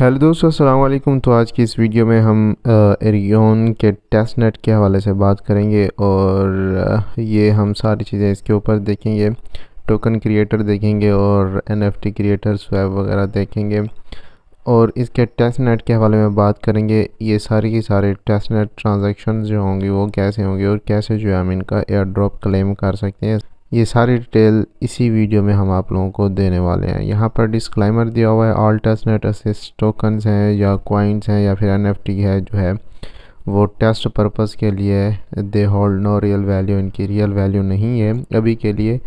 hello दोस्तों अस्सलाम वालेकुम तो आज की इस वीडियो में हम एरियन के टेस्ट नेट के हवाले से बात करेंगे और ये हम सारी चीज़ें इसके ऊपर देखेंगे टोकन क्रिएटर देखेंगे और एनएफटी क्रिएटर स्वैप वगैरह देखेंगे और इसके टेस्ट नेट के हवाले में बात करेंगे ये सारी की सारे टेस्ट नेट ट्रांजेक्शन जो होंगी वो कैसे होंगी और कैसे जो है हम इनका एयर ड्रॉप क्लेम कर सकते हैं ये सारी डिटेल इसी वीडियो में हम आप लोगों को देने वाले हैं यहाँ पर डिस्क्लाइमर दिया हुआ है ऑल असिस्ट टोकन्स हैं या क्वाइंस हैं या फिर एनएफटी है जो है वो टेस्ट पर्पस के लिए they hold no real value इनकी रियल वैल्यू नहीं है अभी के लिए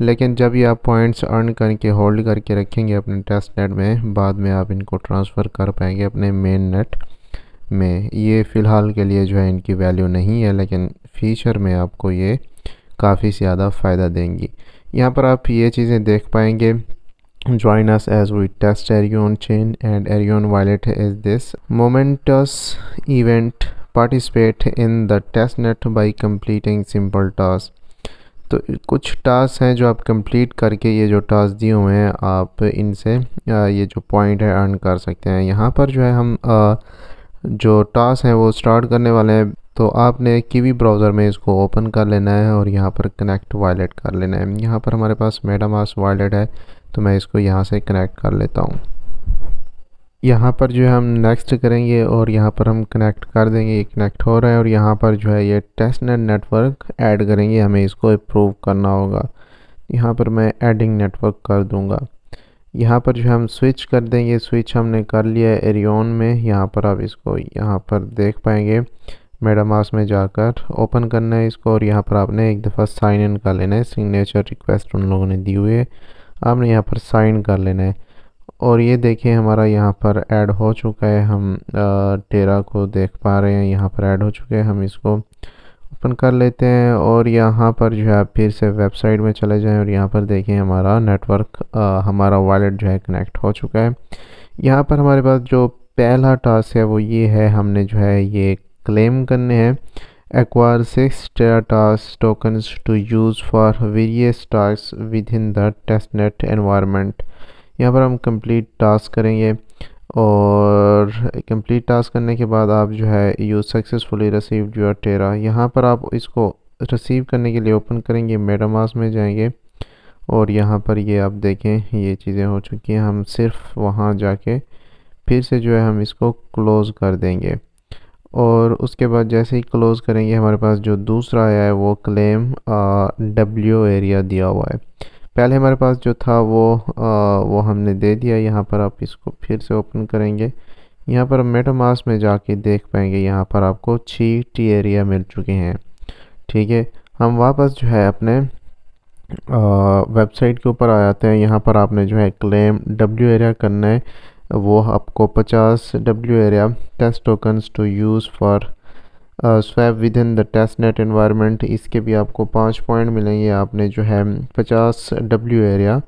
लेकिन जब ये आप पॉइंट्स अर्न करके होल्ड करके रखेंगे अपने टेस्ट नेट में बाद में आप इनको ट्रांसफ़र कर पाएंगे अपने मेन नेट में ये फ़िलहाल के लिए जो है इनकी वैल्यू नहीं है लेकिन फ्यूचर में आपको ये काफ़ी ज़्यादा फ़ायदा देंगी यहाँ पर आप ये चीज़ें देख पाएंगे join us as we test Arian chain and Arian wallet is this momentous event participate in the testnet by completing simple task तो कुछ टास्क हैं जो आप कंप्लीट करके ये जो टास्क दिए हुए हैं आप इनसे ये जो पॉइंट है अर्न कर सकते हैं यहाँ पर जो है हम जो टास्क हैं वो स्टार्ट करने वाले हैं तो आपने कीवी ब्राउज़र में इसको ओपन कर लेना है और यहाँ पर कनेक्ट वॉलेट कर लेना है यहाँ पर हमारे पास मास वॉलेट है तो मैं इसको यहाँ से कनेक्ट कर लेता हूँ यहाँ पर जो है हम नेक्स्ट करेंगे और यहाँ पर हम कनेक्ट कर देंगे ये कनेक्ट हो रहा है और यहाँ पर जो है ये टेस्ट नेट नेटवर्क ऐड करेंगे हमें इसको अप्रूव करना होगा यहाँ पर मैं एडिंग नेटवर्क कर दूँगा यहाँ पर जो हम स्विच कर देंगे स्विच हमने कर लिया एरियन में यहाँ पर आप इसको यहाँ पर देख पाएंगे मेडामास में जाकर ओपन करना है इसको और यहाँ पर आपने एक दफ़ा साइन इन कर लेना है सिग्नेचर रिक्वेस्ट उन लोगों ने दी हुई है आपने यहाँ पर साइन कर लेना है और ये देखिए हमारा यहाँ पर ऐड हो चुका है हम टेरा को देख पा रहे हैं यहाँ पर ऐड हो चुके हैं हम इसको ओपन कर लेते हैं और यहाँ पर जो है फिर से वेबसाइट में चले जाएं और यहाँ पर देखें हमारा नेटवर्क हमारा वॉलेट जो है कनेक्ट हो चुका है यहाँ पर हमारे पास जो पहला टास्क है वो ये है हमने जो है ये क्लेम करने हैं acquire six task tokens to use for various task within the testnet environment यहाँ पर हम कंप्लीट टास्क करेंगे और कंप्लीट टास्क करने के बाद आप जो है you successfully receive your Terra यहाँ पर आप इसको रिसीव करने के लिए ओपन करेंगे मेडामास में जाएंगे और यहाँ पर ये आप देखें ये चीज़ें हो चुकी हैं हम सिर्फ वहाँ जाके फिर से जो है हम इसको क्लोज़ कर देंगे और उसके बाद जैसे ही क्लोज़ करेंगे हमारे पास जो दूसरा आया है वो क्लेम डब्ल्यू एरिया दिया हुआ है पहले हमारे पास जो था वो आ, वो हमने दे दिया यहाँ पर आप इसको फिर से ओपन करेंगे यहाँ पर मेटामास में जाके देख पाएंगे यहाँ पर आपको छी टी एरिया मिल चुके हैं ठीक है हम वापस जो है अपने वेबसाइट के ऊपर आ जाते हैं यहाँ पर आपने जो है क्लेम डब्ल्यू एरिया करना है वो आपको 50 W area test tokens to use for swap within the testnet environment इसके भी आपको पाँच पॉइंट मिलेंगे आपने जो है 50 डब्ल्यू एरिया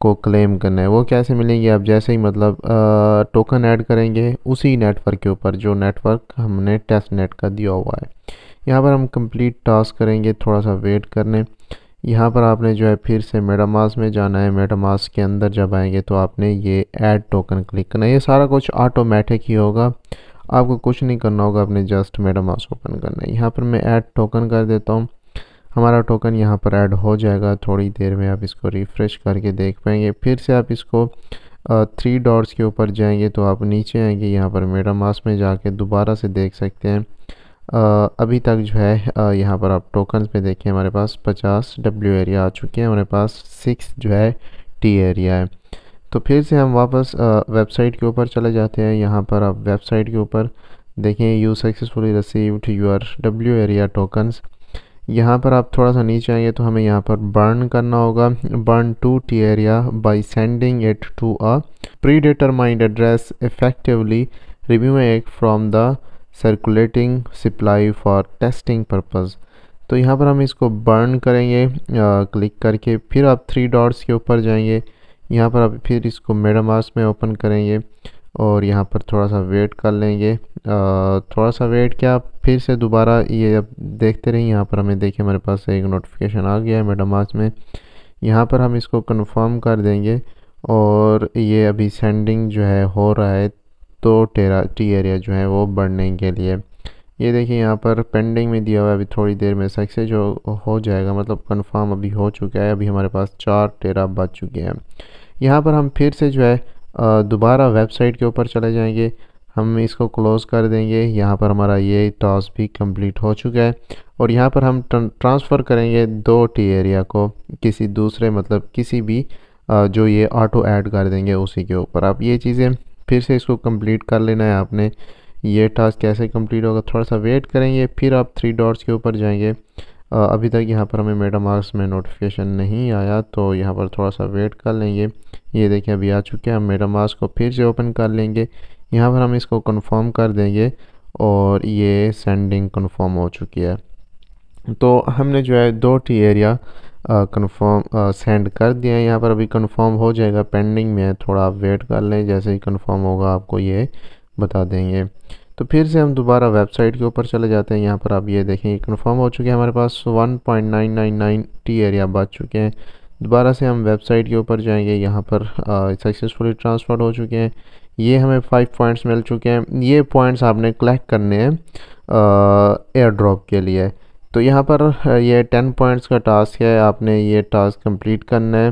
को क्लेम करना है वो कैसे मिलेंगे आप जैसे ही मतलब आ, टोकन ऐड करेंगे उसी नेटवर्क के ऊपर जो नेटवर्क हमने टेस्ट नेट का दिया हुआ है यहाँ पर हम कंप्लीट टास्क करेंगे थोड़ा सा वेट करने यहाँ पर आपने जो है फिर से मेटामास में जाना है मेटामास के अंदर जब आएंगे तो आपने ये ऐड टोकन क्लिक करना है ये सारा कुछ ऑटोमेटिक ही होगा आपको कुछ नहीं करना होगा आपने जस्ट मेटामास ओपन करना है यहाँ पर मैं ऐड टोकन कर देता हूँ हमारा टोकन यहाँ पर ऐड हो जाएगा थोड़ी देर में आप इसको रिफ़्रेश करके देख पाएंगे फिर से आप इसको थ्री डॉट्स के ऊपर जाएंगे तो आप नीचे आएंगे यहाँ पर मेटामास में जाके दोबारा से देख सकते हैं अभी तक जो है यहाँ पर आप टोकन में देखें हमारे पास 50 डब्ल्यू एरिया आ चुके हैं हमारे पास सिक्स जो है टी एरिया है तो फिर से हम वापस वेबसाइट के ऊपर चले जाते हैं यहाँ पर आप वेबसाइट के ऊपर देखें you successfully received your W area tokens यहाँ पर आप थोड़ा सा नीचे आएंगे तो हमें यहाँ पर बर्न करना होगा burn to T area by sending it to a predetermined address effectively review एक from the circulating supply for testing purpose तो यहाँ पर हम इसको बर्न करेंगे आ, क्लिक करके फिर आप थ्री डॉट्स के ऊपर जाएंगे यहाँ पर आप फिर इसको मेडामास में ओपन करेंगे और यहाँ पर थोड़ा सा वेट कर लेंगे आ, थोड़ा सा वेट क्या फिर से दोबारा ये अब देखते रहें यहाँ पर हमें देखिए हमारे पास एक नोटिफिकेशन आ गया है मेडामास में यहाँ पर हम इसको कन्फर्म कर देंगे और ये अभी सेंडिंग जो है हो रहा है तो टेरा टी एरिया जो है वो बढ़ने के लिए ये देखिए यहाँ पर पेंडिंग में दिया हुआ है अभी थोड़ी देर में सक्सेस जो हो जाएगा मतलब कंफर्म अभी हो चुका है अभी हमारे पास चार टेरा बच चुके हैं यहाँ पर हम फिर से जो है दोबारा वेबसाइट के ऊपर चले जाएंगे हम इसको क्लोज़ कर देंगे यहाँ पर हमारा ये टॉस भी कंप्लीट हो चुका है और यहाँ पर हम ट्रांसफ़र करेंगे दो टी एरिया को किसी दूसरे मतलब किसी भी जो ये ऑटो ऐड कर देंगे उसी के ऊपर आप ये चीज़ें फिर से इसको कंप्लीट कर लेना है आपने ये टास्क कैसे कंप्लीट होगा थोड़ा सा वेट करेंगे फिर आप थ्री डॉट्स के ऊपर जाएंगे अभी तक यहाँ पर हमें मेटा मार्क्स में नोटिफिकेशन नहीं आया तो यहाँ पर थोड़ा सा वेट कर लेंगे ये देखिए अभी आ चुके हैं हम मेटा मार्क्स को फिर से ओपन कर लेंगे यहाँ पर हम इसको कन्फर्म कर देंगे और ये सेंडिंग कन्फर्म हो चुकी है तो हमने जो है दो टी एरिया कन्फर्म सेंड कर दिया है यहाँ पर अभी कन्फर्म हो जाएगा पेंडिंग में है थोड़ा आप वेट कर लें जैसे ही कन्फर्म होगा आपको ये बता देंगे तो फिर से हम दोबारा वेबसाइट के ऊपर चले जाते हैं यहाँ पर आप ये देखें कन्फर्म हो चुके हैं हमारे पास 1.999 टी एरिया बच चुके हैं दोबारा से हम वेबसाइट के ऊपर जाएंगे यहाँ पर सक्सेसफुली ट्रांसफ़र हो चुके हैं ये हमें फाइव पॉइंट्स मिल चुके हैं ये पॉइंट्स आपने कलेक्ट करने हैं एयर ड्रॉप के लिए तो यहाँ पर ये टेन पॉइंट्स का टास्क है आपने ये टास्क कंप्लीट करना है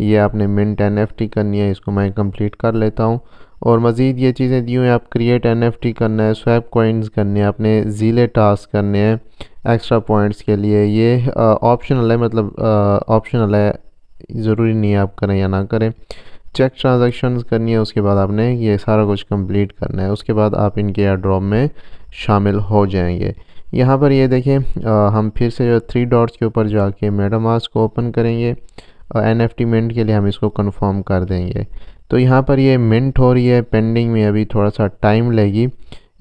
ये आपने मिन टेन एफ टी करनी है इसको मैं कंप्लीट कर लेता हूँ और मज़ीद ये चीज़ें दी हुई हैं आप क्रिएट एन एफ टी करना है स्वैप कॉइन्स करने हैं आपने जिले टास्क करने हैं एक्स्ट्रा पॉइंट्स के लिए ये ऑप्शनल है मतलब ऑप्शनल है ज़रूरी नहीं है आप करें या ना करें चेक ट्रांजेक्शन करनी है उसके बाद आपने ये सारा कुछ कम्प्लीट करना है उसके बाद आप इनके एयर ड्रॉप में शामिल हो जाएंगे यहाँ पर ये देखें हम फिर से जो थ्री डॉट्स के ऊपर जाके आज को ओपन करेंगे और एन एफ टी मिंट के लिए हम इसको कन्फर्म कर देंगे तो यहाँ पर ये मिंट हो रही है पेंडिंग में अभी थोड़ा सा टाइम लगेगी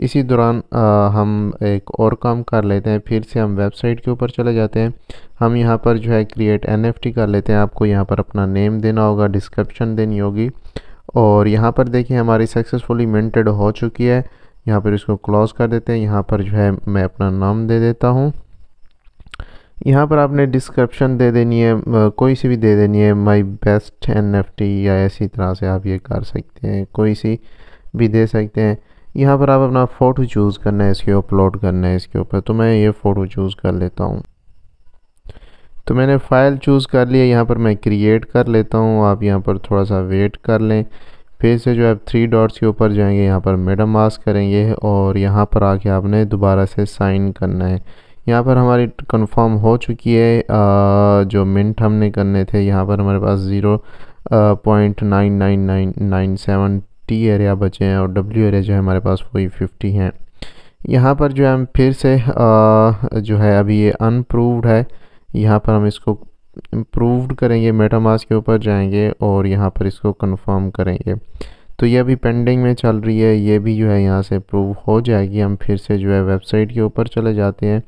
इसी दौरान हम एक और काम कर लेते हैं फिर से हम वेबसाइट के ऊपर चले जाते हैं हम यहाँ पर जो है क्रिएट एनएफटी कर लेते हैं आपको यहाँ पर अपना नेम देना होगा डिस्क्रिप्शन देनी होगी और यहाँ पर देखिए हमारी सक्सेसफुली मिंटेड हो चुकी है यहाँ पर इसको क्लोज कर देते हैं यहाँ पर जो है मैं अपना नाम दे देता हूँ यहाँ पर आपने डिस्क्रिप्शन दे देनी है कोई सी भी दे देनी है माय बेस्ट एनएफटी या ऐसी तरह से आप ये कर सकते हैं कोई सी भी दे सकते हैं यहाँ पर आप अपना फ़ोटो चूज़ करना है इसके अपलोड करना है इसके ऊपर तो मैं ये फ़ोटो चूज़ कर लेता हूँ तो मैंने फ़ाइल चूज़ कर लिया यहाँ पर मैं क्रिएट कर लेता हूँ आप यहाँ पर थोड़ा सा वेट कर लें फिर से जो है थ्री डॉट्स के ऊपर जाएंगे यहाँ पर मेडम मास्क करेंगे और यहाँ पर आके आपने दोबारा से साइन करना है यहाँ पर हमारी कंफर्म हो चुकी है जो मिनट हमने करने थे यहाँ पर हमारे पास zero point nine nine nine nine seven T area बचे हैं और डब्ल्यू एरिया जो है हमारे पास वही फिफ्टी हैं यहाँ पर जो है हम फिर से आ, जो है अभी ये अनप्रूव्ड है यहाँ पर हम इसको इम्प्रूवड करेंगे मेटामास के ऊपर जाएंगे और यहाँ पर इसको कन्फर्म करेंगे तो ये अभी पेंडिंग में चल रही है ये भी जो है यहाँ से प्रूव हो जाएगी हम फिर से जो है वेबसाइट के ऊपर चले जाते हैं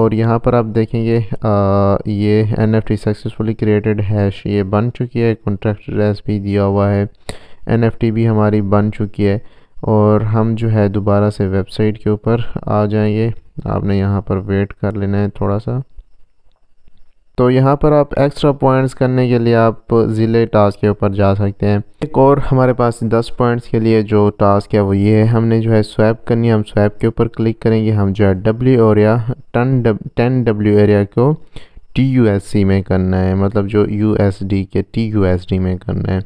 और यहाँ पर आप देखेंगे आ, ये N F T successfully created hash ये बन चुकी है कॉन्ट्रैक्ट एड्रेस भी दिया हुआ है एन एफ टी भी हमारी बन चुकी है और हम जो है दोबारा से वेबसाइट के ऊपर आ जाएंगे आपने यहाँ पर वेट कर लेना है थोड़ा सा तो यहाँ पर आप एक्स्ट्रा पॉइंट्स करने के लिए आप ज़िले टास्क के ऊपर जा सकते हैं एक और हमारे पास दस पॉइंट्स के लिए जो टास्क है वो ये है हमने जो है स्वैप करनी है हम स्वैप के ऊपर क्लिक करेंगे हम जो है W area ton ten W area को टी यू एस सी में करना है मतलब जो यू एस डी के टी यू एस डी में करना है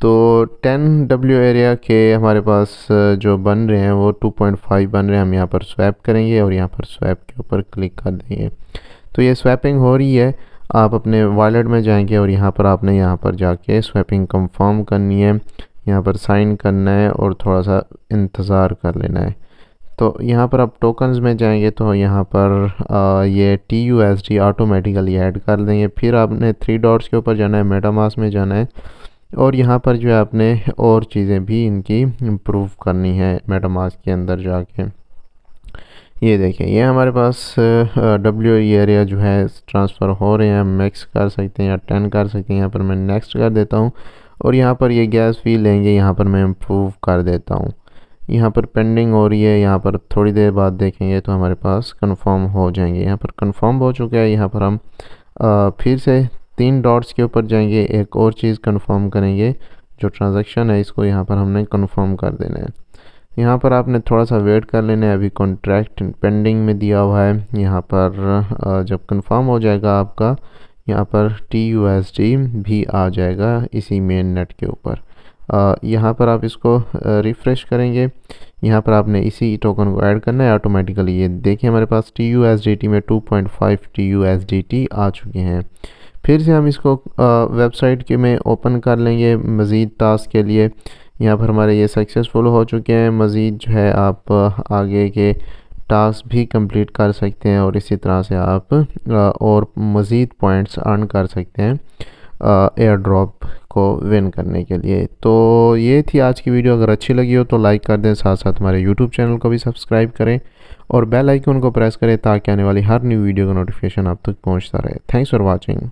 तो टेन डब्ल्यू एरिया के हमारे पास जो बन रहे हैं वो फाइव बन रहे हैं हम यहाँ पर स्वैप करेंगे और यहाँ पर स्वैप के ऊपर क्लिक कर देंगे तो ये स्वैपिंग हो रही है आप अपने वॉलेट में जाएंगे और यहाँ पर आपने यहाँ पर जाके स्वैपिंग कंफर्म करनी है यहाँ पर साइन करना है और थोड़ा सा इंतज़ार कर लेना है तो यहाँ पर आप टोकन्स में जाएंगे तो यहाँ पर ये T U S D automatically add कर देंगे फिर आपने थ्री डॉट्स के ऊपर जाना है मेटामास में जाना है और यहाँ पर जो है आपने और चीज़ें भी इनकी इम्प्रूव करनी है मेटामास के अंदर जाके ये देखिए ये हमारे पास डब्ल्यू ई एरिया जो है ट्रांसफ़र हो रहे हैं मैक्स कर सकते हैं या टेन कर सकते हैं यहाँ पर मैं नेक्स्ट कर देता हूँ और यहाँ पर ये गैस फी लेंगे यहाँ पर मैं इम्प्रूव कर देता हूँ यहाँ पर पेंडिंग हो रही है यहाँ पर थोड़ी देर बाद देखेंगे तो हमारे पास कन्फर्म हो जाएंगे यहाँ पर कन्फर्म हो चुका है यहाँ पर हम फिर से तीन डॉट्स के ऊपर जाएंगे एक और चीज़ कन्फर्म करेंगे जो ट्रांजेक्शन है इसको यहाँ पर हमने कन्फर्म कर देना है यहाँ पर आपने थोड़ा सा वेट कर लेना है अभी कॉन्ट्रैक्ट पेंडिंग में दिया हुआ है यहाँ पर जब कंफर्म हो जाएगा आपका यहाँ पर टी यू एस टी भी आ जाएगा इसी मेन नेट के ऊपर यहाँ पर आप इसको रिफ़्रेश करेंगे यहाँ पर आपने इसी टोकन को ऐड करना है ऑटोमेटिकली ये देखिए हमारे पास T U S D T में two point five T U S D T आ चुके हैं फिर से हम इसको वेबसाइट के में ओपन कर लेंगे मज़ीद टास्क के लिए यहाँ पर हमारे ये सक्सेसफुल हो चुके हैं मज़ीद जो है आप आगे के टास्क भी कंप्लीट कर सकते हैं और इसी तरह से आप और मज़ीद पॉइंट्स अर्न कर सकते हैं एयर ड्रॉप को विन करने के लिए तो ये थी आज की वीडियो अगर अच्छी लगी हो तो लाइक कर दें साथ साथ हमारे यूट्यूब चैनल को भी सब्सक्राइब करें और बेल आइकन को प्रेस करें ताकि आने वाली हर न्यू वीडियो का नोटिफिकेशन आप तक पहुंचता रहे थैंक्स फॉर वाचिंग